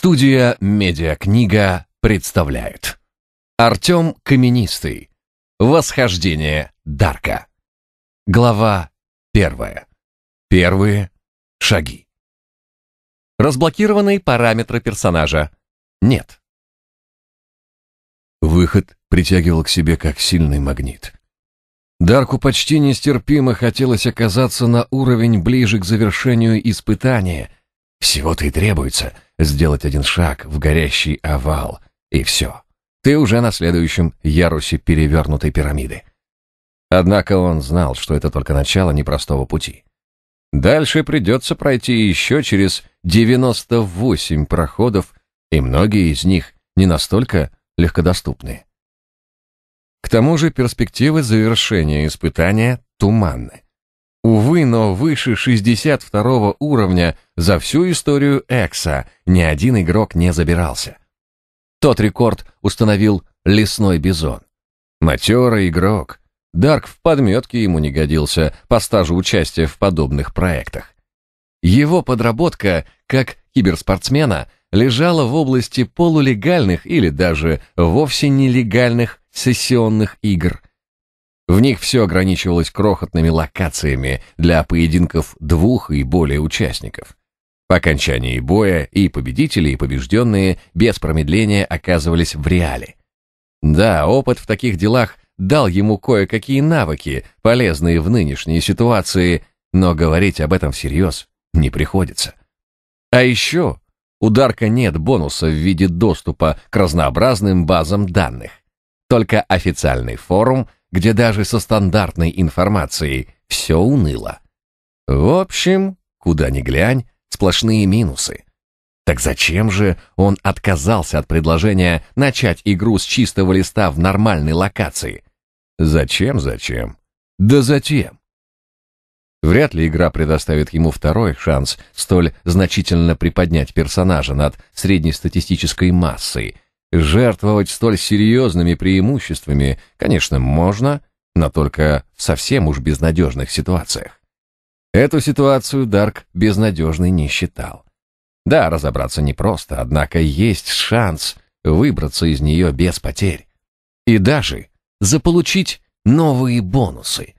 Студия «Медиакнига» представляет Артем Каменистый Восхождение Дарка Глава первая Первые шаги Разблокированные параметры персонажа нет. Выход притягивал к себе как сильный магнит. Дарку почти нестерпимо хотелось оказаться на уровень ближе к завершению испытания — всего-то и требуется сделать один шаг в горящий овал, и все. Ты уже на следующем ярусе перевернутой пирамиды. Однако он знал, что это только начало непростого пути. Дальше придется пройти еще через 98 проходов, и многие из них не настолько легкодоступны. К тому же перспективы завершения испытания туманны. Увы, но выше 62 уровня за всю историю Экса ни один игрок не забирался. Тот рекорд установил лесной бизон. Матерый игрок. Дарк в подметке ему не годился по стажу участия в подобных проектах. Его подработка, как киберспортсмена, лежала в области полулегальных или даже вовсе нелегальных сессионных игр – в них все ограничивалось крохотными локациями для поединков двух и более участников. По окончании боя и победители, и побежденные без промедления оказывались в реале. Да, опыт в таких делах дал ему кое-какие навыки, полезные в нынешней ситуации, но говорить об этом всерьез не приходится. А еще у Дарка нет бонуса в виде доступа к разнообразным базам данных. Только официальный форум — где даже со стандартной информацией все уныло. В общем, куда ни глянь, сплошные минусы. Так зачем же он отказался от предложения начать игру с чистого листа в нормальной локации? Зачем, зачем? Да затем. Вряд ли игра предоставит ему второй шанс столь значительно приподнять персонажа над среднестатистической массой – Жертвовать столь серьезными преимуществами, конечно, можно, но только в совсем уж безнадежных ситуациях. Эту ситуацию Дарк безнадежной не считал. Да, разобраться непросто, однако есть шанс выбраться из нее без потерь. И даже заполучить новые бонусы.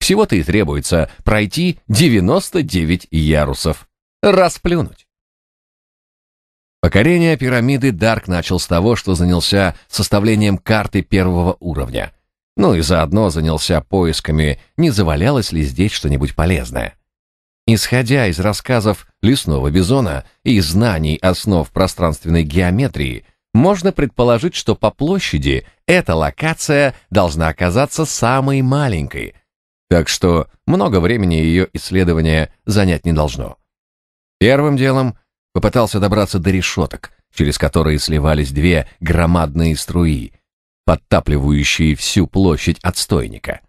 Всего-то и требуется пройти 99 ярусов. Расплюнуть. Покорение пирамиды Дарк начал с того, что занялся составлением карты первого уровня. Ну и заодно занялся поисками, не завалялось ли здесь что-нибудь полезное. Исходя из рассказов лесного бизона и знаний основ пространственной геометрии, можно предположить, что по площади эта локация должна оказаться самой маленькой, так что много времени ее исследование занять не должно. Первым делом Попытался добраться до решеток, через которые сливались две громадные струи, подтапливающие всю площадь отстойника.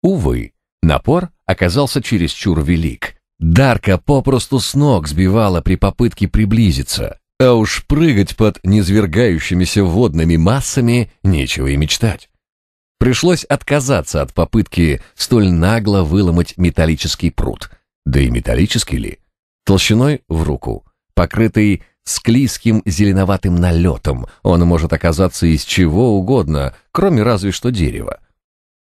Увы, напор оказался чересчур велик. Дарка попросту с ног сбивала при попытке приблизиться, а уж прыгать под низвергающимися водными массами нечего и мечтать. Пришлось отказаться от попытки столь нагло выломать металлический пруд. Да и металлический ли? Толщиной в руку покрытый склизким зеленоватым налетом. Он может оказаться из чего угодно, кроме разве что дерева.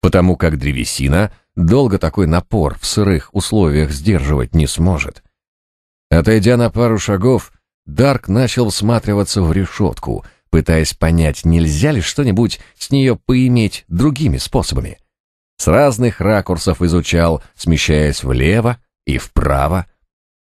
Потому как древесина долго такой напор в сырых условиях сдерживать не сможет. Отойдя на пару шагов, Дарк начал всматриваться в решетку, пытаясь понять, нельзя ли что-нибудь с нее поиметь другими способами. С разных ракурсов изучал, смещаясь влево и вправо,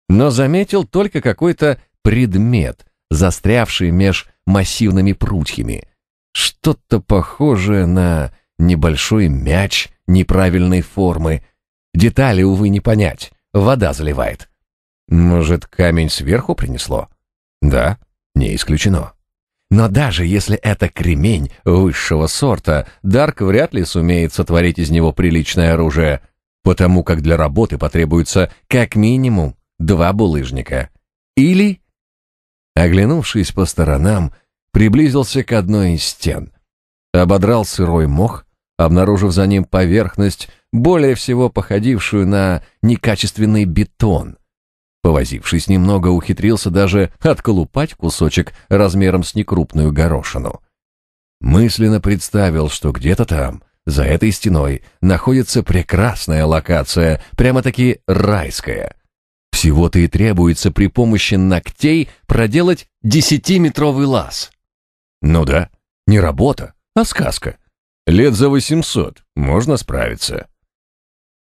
но заметил только какой-то предмет, застрявший меж массивными прутьями. Что-то похожее на небольшой мяч неправильной формы. Детали, увы, не понять. Вода заливает. Может, камень сверху принесло? Да, не исключено. Но даже если это кремень высшего сорта, Дарк вряд ли сумеет сотворить из него приличное оружие, потому как для работы потребуется как минимум два булыжника. Или... Оглянувшись по сторонам, приблизился к одной из стен. Ободрал сырой мох, обнаружив за ним поверхность, более всего походившую на некачественный бетон. Повозившись немного, ухитрился даже отколупать кусочек размером с некрупную горошину. Мысленно представил, что где-то там, за этой стеной, находится прекрасная локация, прямо-таки райская — всего-то и требуется при помощи ногтей проделать десятиметровый лаз. Ну да, не работа, а сказка. Лет за восемьсот можно справиться.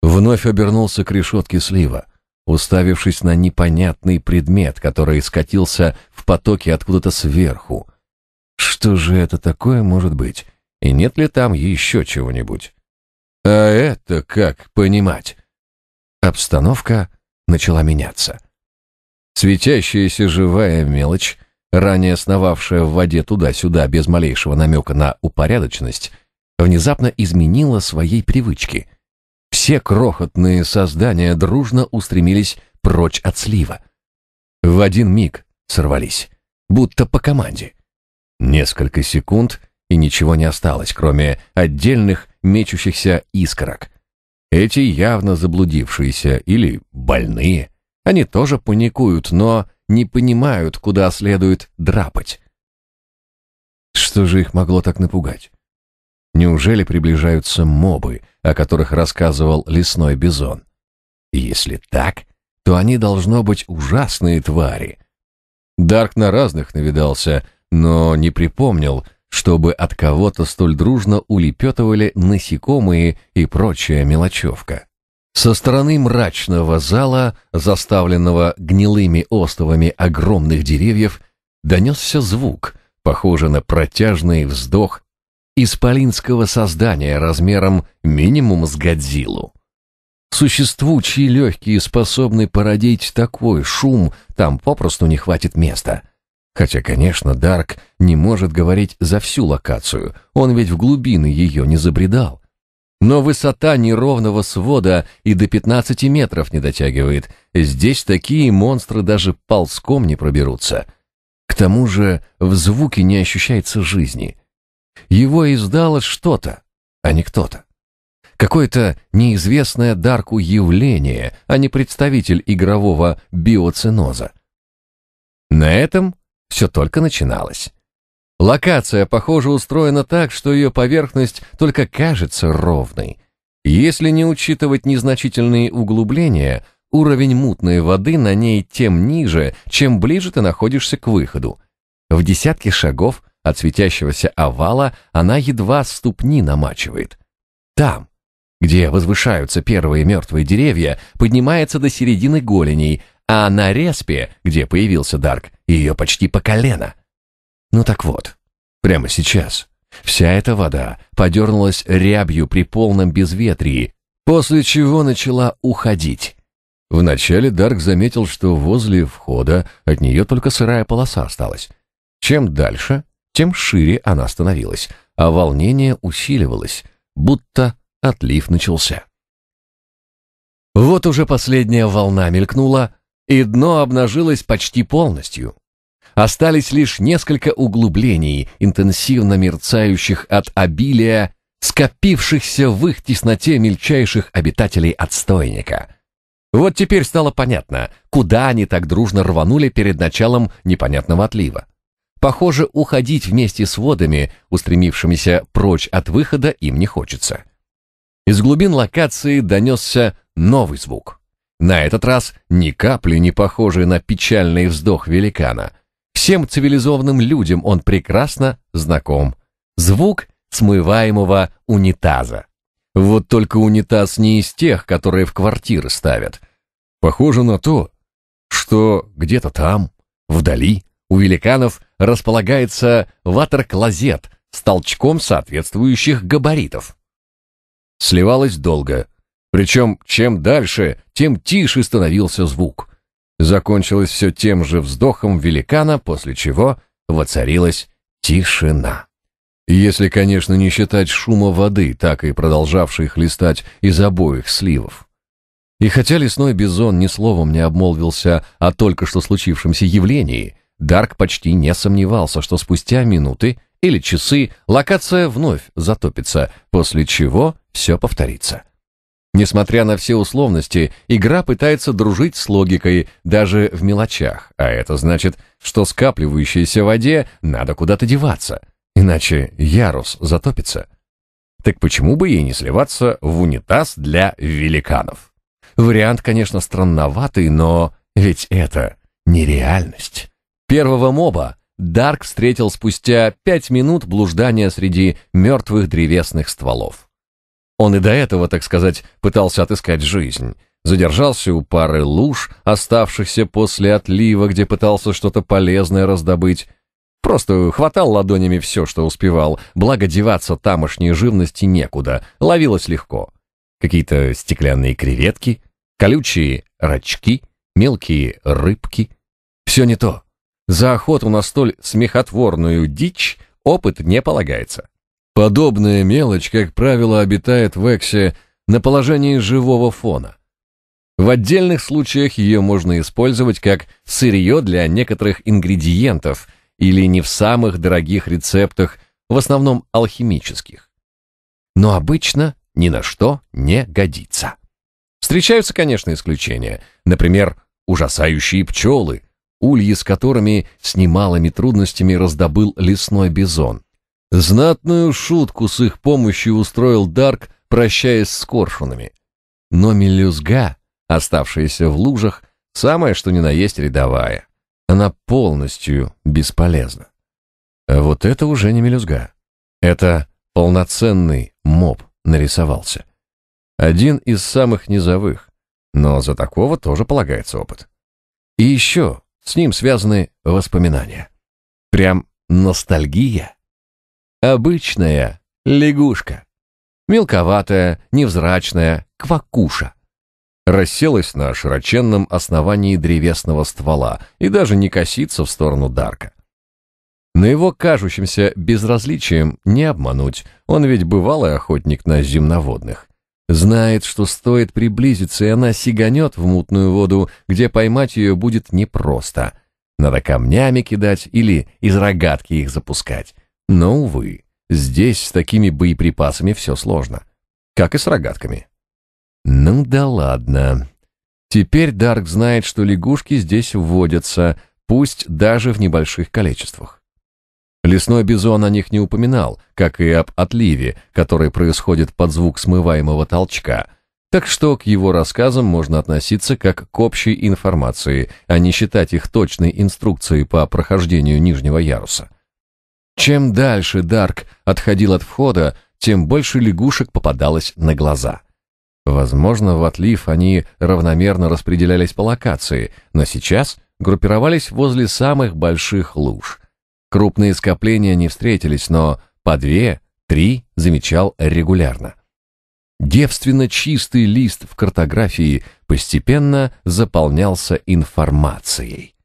Вновь обернулся к решетке слива, уставившись на непонятный предмет, который скатился в потоке откуда-то сверху. Что же это такое может быть? И нет ли там еще чего-нибудь? А это как понимать? Обстановка начала меняться. Светящаяся живая мелочь, ранее сновавшая в воде туда-сюда без малейшего намека на упорядоченность, внезапно изменила своей привычки. Все крохотные создания дружно устремились прочь от слива. В один миг сорвались, будто по команде. Несколько секунд, и ничего не осталось, кроме отдельных мечущихся искорок — эти явно заблудившиеся или больные. Они тоже паникуют, но не понимают, куда следует драпать. Что же их могло так напугать? Неужели приближаются мобы, о которых рассказывал лесной бизон? Если так, то они должно быть ужасные твари. Дарк на разных навидался, но не припомнил, чтобы от кого-то столь дружно улепетывали насекомые и прочая мелочевка. Со стороны мрачного зала, заставленного гнилыми остовами огромных деревьев, донесся звук, похожий на протяжный вздох исполинского создания размером минимум с Годзиллу. Существу, чьи легкие способны породить такой шум, там попросту не хватит места — Хотя, конечно, Дарк не может говорить за всю локацию, он ведь в глубины ее не забредал. Но высота неровного свода и до 15 метров не дотягивает. Здесь такие монстры даже ползком не проберутся. К тому же в звуке не ощущается жизни. Его издало что-то, а не кто-то. Какое-то неизвестное Дарку явление, а не представитель игрового биоценоза. На этом все только начиналось. Локация, похоже, устроена так, что ее поверхность только кажется ровной. Если не учитывать незначительные углубления, уровень мутной воды на ней тем ниже, чем ближе ты находишься к выходу. В десятке шагов от светящегося овала она едва ступни намачивает. Там, где возвышаются первые мертвые деревья, поднимается до середины голеней, а на респе, где появился Дарк, ее почти по колено. Ну так вот, прямо сейчас вся эта вода подернулась рябью при полном безветрии, после чего начала уходить. Вначале Дарк заметил, что возле входа от нее только сырая полоса осталась. Чем дальше, тем шире она становилась, а волнение усиливалось, будто отлив начался. Вот уже последняя волна мелькнула, и дно обнажилось почти полностью. Остались лишь несколько углублений, интенсивно мерцающих от обилия, скопившихся в их тесноте мельчайших обитателей отстойника. Вот теперь стало понятно, куда они так дружно рванули перед началом непонятного отлива. Похоже, уходить вместе с водами, устремившимися прочь от выхода, им не хочется. Из глубин локации донесся новый звук. На этот раз ни капли не похожий на печальный вздох великана. Всем цивилизованным людям он прекрасно знаком. Звук смываемого унитаза. Вот только унитаз не из тех, которые в квартиры ставят. Похоже на то, что где-то там, вдали, у великанов располагается ватер-клозет с толчком соответствующих габаритов. Сливалось долго — причем, чем дальше, тем тише становился звук. Закончилось все тем же вздохом великана, после чего воцарилась тишина. Если, конечно, не считать шума воды, так и продолжавшей хлестать из обоих сливов. И хотя лесной бизон ни словом не обмолвился о только что случившемся явлении, Дарк почти не сомневался, что спустя минуты или часы локация вновь затопится, после чего все повторится. Несмотря на все условности, игра пытается дружить с логикой даже в мелочах, а это значит, что скапливающейся в воде надо куда-то деваться, иначе ярус затопится. Так почему бы ей не сливаться в унитаз для великанов? Вариант, конечно, странноватый, но ведь это нереальность. Первого моба Дарк встретил спустя пять минут блуждания среди мертвых древесных стволов. Он и до этого, так сказать, пытался отыскать жизнь. Задержался у пары луж, оставшихся после отлива, где пытался что-то полезное раздобыть. Просто хватал ладонями все, что успевал, благо деваться тамошней живности некуда, ловилось легко. Какие-то стеклянные креветки, колючие рачки, мелкие рыбки. Все не то. За охоту на столь смехотворную дичь опыт не полагается. Подобная мелочь, как правило, обитает в Эксе на положении живого фона. В отдельных случаях ее можно использовать как сырье для некоторых ингредиентов или не в самых дорогих рецептах, в основном алхимических. Но обычно ни на что не годится. Встречаются, конечно, исключения. Например, ужасающие пчелы, ульи с которыми с немалыми трудностями раздобыл лесной бизон. Знатную шутку с их помощью устроил Дарк, прощаясь с коршунами. Но мелюзга, оставшаяся в лужах, самая что ни на есть рядовая. Она полностью бесполезна. А вот это уже не мелюзга. Это полноценный моб нарисовался. Один из самых низовых, но за такого тоже полагается опыт. И еще с ним связаны воспоминания. Прям ностальгия. Обычная лягушка. Мелковатая, невзрачная, квакуша. Расселась на широченном основании древесного ствола и даже не косится в сторону Дарка. Но его кажущимся безразличием не обмануть, он ведь бывалый охотник на земноводных. Знает, что стоит приблизиться, и она сиганет в мутную воду, где поймать ее будет непросто. Надо камнями кидать или из рогатки их запускать. Но, увы, здесь с такими боеприпасами все сложно. Как и с рогатками. Ну да ладно. Теперь Дарк знает, что лягушки здесь вводятся, пусть даже в небольших количествах. Лесной бизон о них не упоминал, как и об отливе, который происходит под звук смываемого толчка, так что к его рассказам можно относиться как к общей информации, а не считать их точной инструкцией по прохождению нижнего яруса. Чем дальше Дарк отходил от входа, тем больше лягушек попадалось на глаза. Возможно, в отлив они равномерно распределялись по локации, но сейчас группировались возле самых больших луж. Крупные скопления не встретились, но по две, три замечал регулярно. Девственно чистый лист в картографии постепенно заполнялся информацией.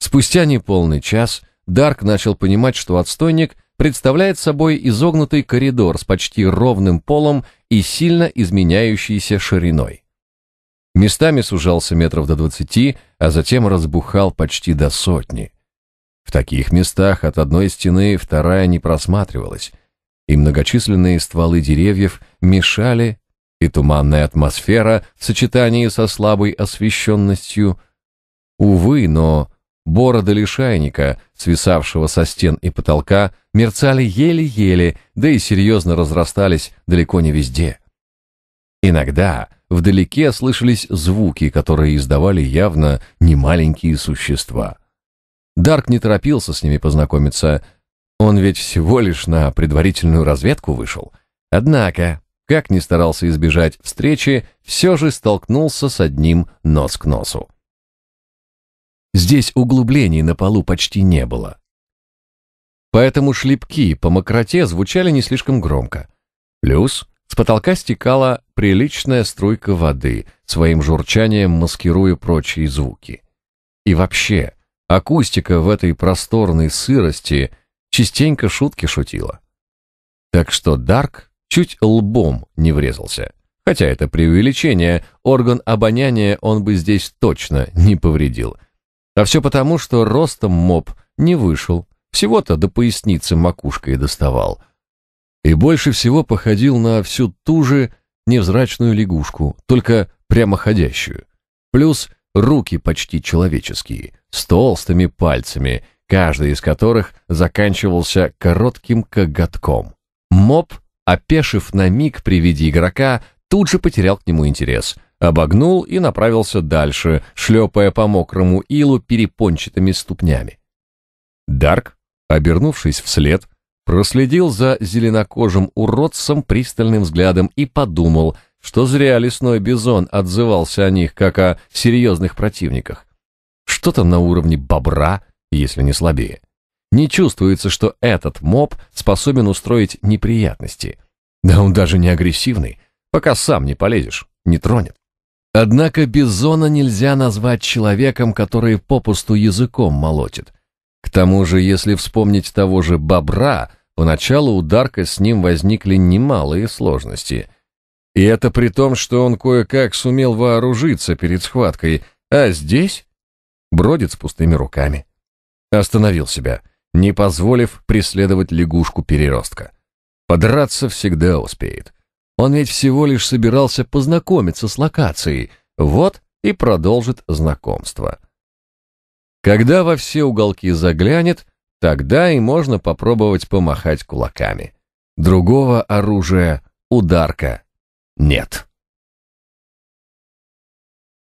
Спустя неполный час Дарк начал понимать, что отстойник представляет собой изогнутый коридор с почти ровным полом и сильно изменяющейся шириной. Местами сужался метров до двадцати, а затем разбухал почти до сотни. В таких местах от одной стены вторая не просматривалась, и многочисленные стволы деревьев мешали, и туманная атмосфера в сочетании со слабой освещенностью. Увы, но Бороды лишайника, свисавшего со стен и потолка, мерцали еле-еле, да и серьезно разрастались далеко не везде. Иногда вдалеке слышались звуки, которые издавали явно немаленькие существа. Дарк не торопился с ними познакомиться, он ведь всего лишь на предварительную разведку вышел. Однако, как ни старался избежать встречи, все же столкнулся с одним нос к носу. Здесь углублений на полу почти не было. Поэтому шлепки по мокроте звучали не слишком громко. Плюс с потолка стекала приличная струйка воды, своим журчанием маскируя прочие звуки. И вообще, акустика в этой просторной сырости частенько шутки шутила. Так что Дарк чуть лбом не врезался. Хотя это преувеличение, орган обоняния он бы здесь точно не повредил — а все потому, что ростом моб не вышел, всего-то до поясницы макушкой доставал. И больше всего походил на всю ту же невзрачную лягушку, только прямоходящую. Плюс руки почти человеческие, с толстыми пальцами, каждый из которых заканчивался коротким коготком. Моб, опешив на миг при виде игрока, тут же потерял к нему интерес — обогнул и направился дальше, шлепая по мокрому илу перепончатыми ступнями. Дарк, обернувшись вслед, проследил за зеленокожим уродцем пристальным взглядом и подумал, что зря лесной бизон отзывался о них как о серьезных противниках. Что-то на уровне бобра, если не слабее. Не чувствуется, что этот моб способен устроить неприятности. Да он даже не агрессивный, пока сам не полезешь, не тронет. Однако Бизона нельзя назвать человеком, который попусту языком молотит. К тому же, если вспомнить того же Бобра, поначалу у Дарка с ним возникли немалые сложности. И это при том, что он кое-как сумел вооружиться перед схваткой, а здесь бродит с пустыми руками. Остановил себя, не позволив преследовать лягушку-переростка. Подраться всегда успеет. — он ведь всего лишь собирался познакомиться с локацией. Вот и продолжит знакомство. Когда во все уголки заглянет, тогда и можно попробовать помахать кулаками. Другого оружия, ударка, нет.